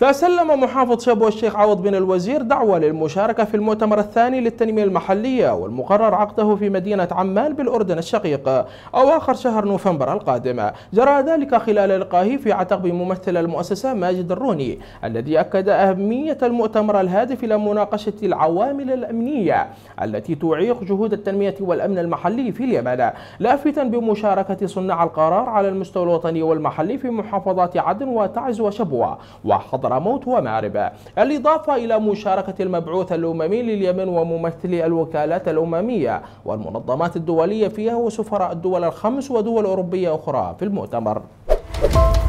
فسلم محافظ شبوة الشيخ عوض بن الوزير دعوة للمشاركة في المؤتمر الثاني للتنمية المحلية والمقرر عقده في مدينة عمان بالأردن الشقيق أواخر شهر نوفمبر القادم جرى ذلك خلال لقائه في عتق بممثل المؤسسة ماجد الروني الذي أكد أهمية المؤتمر الهادف إلى مناقشة العوامل الأمنية التي تعيق جهود التنمية والأمن المحلي في اليمن لافتا بمشاركة صناع القرار على المستوى الوطني والمحلي في محافظات عدن وتعز وشبوة وحضر حضرموت ومعربة الإضافة إلى مشاركة المبعوث الأممي لليمن وممثلي الوكالات الأممية والمنظمات الدولية فيها وسفراء الدول الخمس ودول أوروبية أخرى في المؤتمر